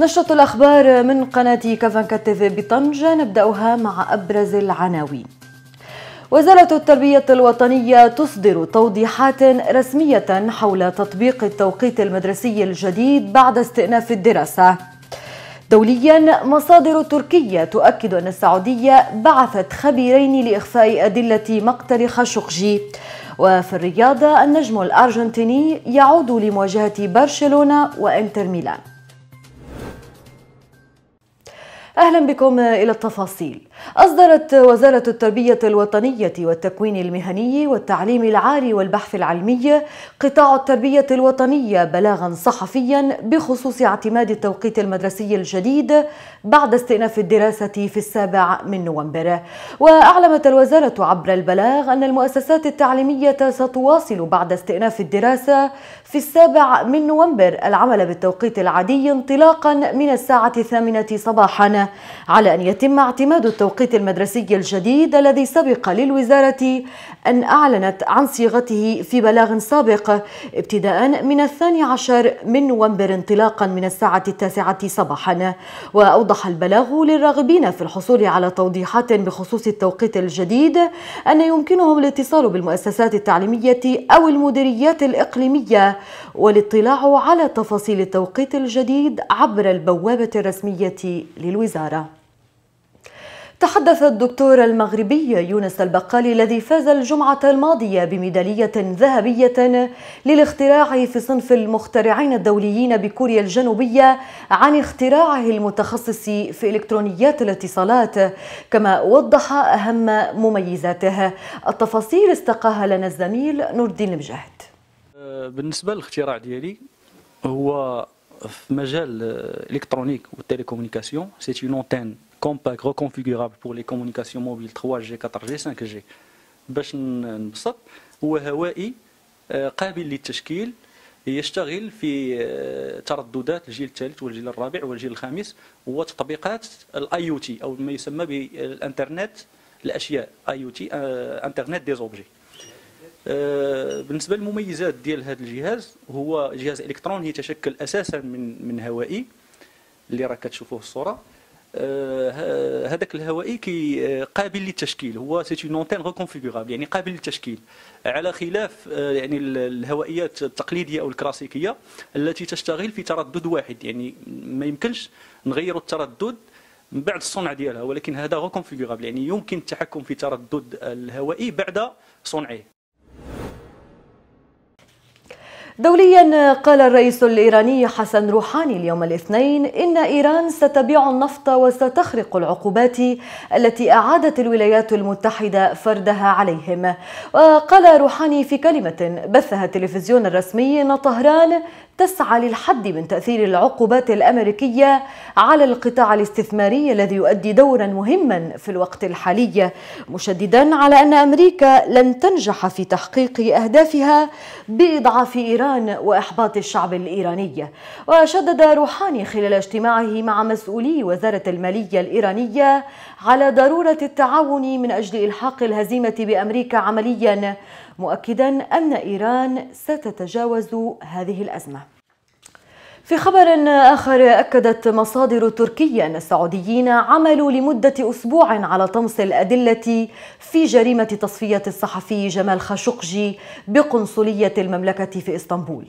نشرة الأخبار من قناة كفانكا تيفي بطنجة نبدأها مع أبرز العناوين وزارة التربية الوطنية تصدر توضيحات رسمية حول تطبيق التوقيت المدرسي الجديد بعد استئناف الدراسة دوليا مصادر تركية تؤكد أن السعودية بعثت خبيرين لإخفاء أدلة مقتل خاشقجي وفي الرياضة النجم الأرجنتيني يعود لمواجهة برشلونة وإنتر ميلان أهلا بكم إلى التفاصيل أصدرت وزارة التربية الوطنية والتكوين المهني والتعليم العالي والبحث العلمي قطاع التربية الوطنية بلاغا صحفيا بخصوص اعتماد التوقيت المدرسي الجديد بعد استئناف الدراسة في السابع من نوفمبر وأعلمت الوزارة عبر البلاغ أن المؤسسات التعليمية ستواصل بعد استئناف الدراسة في السابع من نوفمبر العمل بالتوقيت العادي انطلاقا من الساعة الثامنة صباحا على أن يتم اعتماد التوقيت المدرسي الجديد الذي سبق للوزارة أن أعلنت عن صيغته في بلاغ سابق ابتداء من الثاني عشر من نوفمبر انطلاقا من الساعة التاسعة صباحا وأوضح البلاغ للراغبين في الحصول على توضيحات بخصوص التوقيت الجديد أن يمكنهم الاتصال بالمؤسسات التعليمية أو المديريات الإقليمية والاطلاع على تفاصيل التوقيت الجديد عبر البوابة الرسمية للوزارة الوزارة تحدث الدكتور المغربي يونس البقالي الذي فاز الجمعة الماضية بميدالية ذهبية للاختراع في صنف المخترعين الدوليين بكوريا الجنوبية عن اختراعه المتخصص في إلكترونيات الاتصالات كما وضح أهم مميزاته التفاصيل استقاها لنا الزميل نور الدين المجاهد بالنسبة للاختراع ديالي هو في مجال الكترونيك والتليكومونيكاسيون سي اون انتين كومباك ريكونفيغورابل بور لي كومونيكاسيون موبيل 3 جي 4 جي 5 جي باش نبسط هو هوائي euh, قابل للتشكيل يشتغل في euh, ترددات الجيل الثالث والجيل الرابع والجيل الخامس وتطبيقات الاي او تي او ما يسمى بالانترنت الاشياء اي او تي انترنت دي زوبجي آه، بالنسبه للمميزات ديال هذا الجهاز هو جهاز الكتروني يتشكل اساسا من من هوائي اللي راك كتشوفوه الصوره آه، هذاك الهوائي كي آه، قابل للتشكيل هو سيتي نونتين ريكونفيغورابل يعني قابل للتشكيل على خلاف يعني الهوائيات التقليديه او الكلاسيكيه التي تشتغل في تردد واحد يعني ما يمكنش نغيروا التردد من بعد الصنع ديالها ولكن هذا ريكونفيغورابل يعني يمكن التحكم في تردد الهوائي بعد صنعه دوليا قال الرئيس الإيراني حسن روحاني اليوم الاثنين إن إيران ستبيع النفط وستخرق العقوبات التي أعادت الولايات المتحدة فردها عليهم وقال روحاني في كلمة بثها التلفزيون الرسمي أن طهران تسعى للحد من تأثير العقوبات الأمريكية على القطاع الاستثماري الذي يؤدي دورا مهما في الوقت الحالي مشددا على أن أمريكا لن تنجح في تحقيق أهدافها بإضعاف إيران وإحباط الشعب الإيراني وشدد روحاني خلال اجتماعه مع مسؤولي وزارة المالية الإيرانية على ضرورة التعاون من أجل إلحاق الهزيمة بأمريكا عمليا مؤكدا أن إيران ستتجاوز هذه الأزمة في خبر آخر أكدت مصادر تركية أن السعوديين عملوا لمدة أسبوع على طمس الأدلة في جريمة تصفية الصحفي جمال خاشقجي بقنصلية المملكة في إسطنبول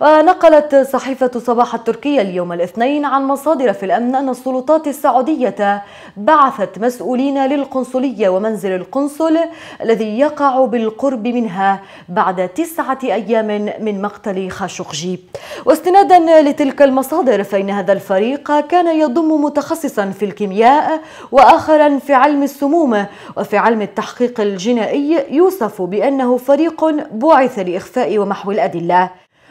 ونقلت صحيفة صباح التركية اليوم الاثنين عن مصادر في الأمن أن السلطات السعودية بعثت مسؤولين للقنصلية ومنزل القنصل الذي يقع بالقرب منها بعد تسعة أيام من مقتل خاشقجي واستنادا لتلك تلك المصادر فإن هذا الفريق كان يضم متخصصا في الكيمياء وآخرا في علم السموم وفي علم التحقيق الجنائي يوصف بأنه فريق بعث لإخفاء ومحو الأدلة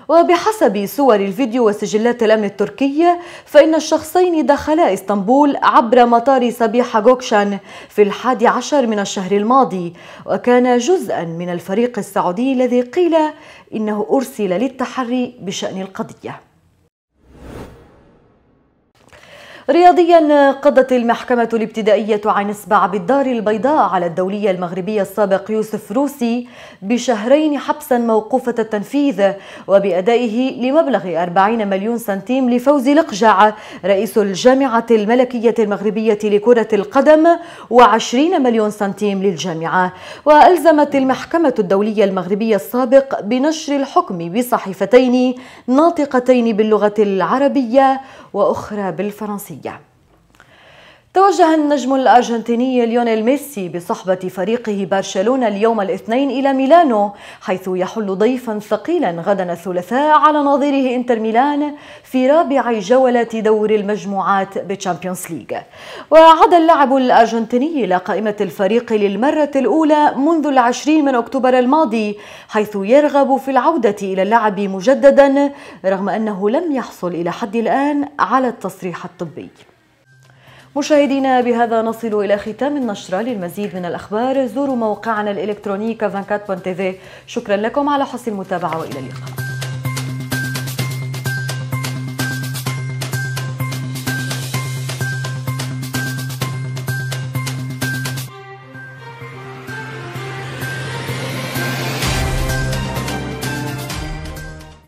وبحسب صور الفيديو وسجلات الأمن التركية فإن الشخصين دخلا إسطنبول عبر مطار صبيحة جوكشان في الحادي عشر من الشهر الماضي وكان جزءا من الفريق السعودي الذي قيل إنه أرسل للتحري بشأن القضية رياضيا قضت المحكمة الابتدائية عن إصبع بالدار البيضاء على الدولية المغربية السابق يوسف روسي بشهرين حبسا موقوفة التنفيذ وبأدائه لمبلغ 40 مليون سنتيم لفوزي لقجع رئيس الجامعة الملكية المغربية لكرة القدم و20 مليون سنتيم للجامعة وألزمت المحكمة الدولية المغربية السابق بنشر الحكم بصحيفتين ناطقتين باللغة العربية وأخرى بالفرنسية thì giảm توجه النجم الأرجنتيني ليونيل ميسي بصحبة فريقه برشلونة اليوم الاثنين إلى ميلانو حيث يحل ضيفا ثقيلا غدا الثلاثاء على نظيره إنتر ميلان في رابع جولة دور المجموعات بتشامبيونز ليج وعاد اللاعب الأرجنتيني إلى قائمة الفريق للمرة الأولى منذ العشرين من أكتوبر الماضي حيث يرغب في العودة إلى اللعب مجددا رغم أنه لم يحصل إلى حد الآن على التصريح الطبي مشاهدينا بهذا نصل إلى ختام النشرة للمزيد من الأخبار زوروا موقعنا الإلكتروني كافانكات تيفي شكرا لكم على حسن المتابعة وإلى اللقاء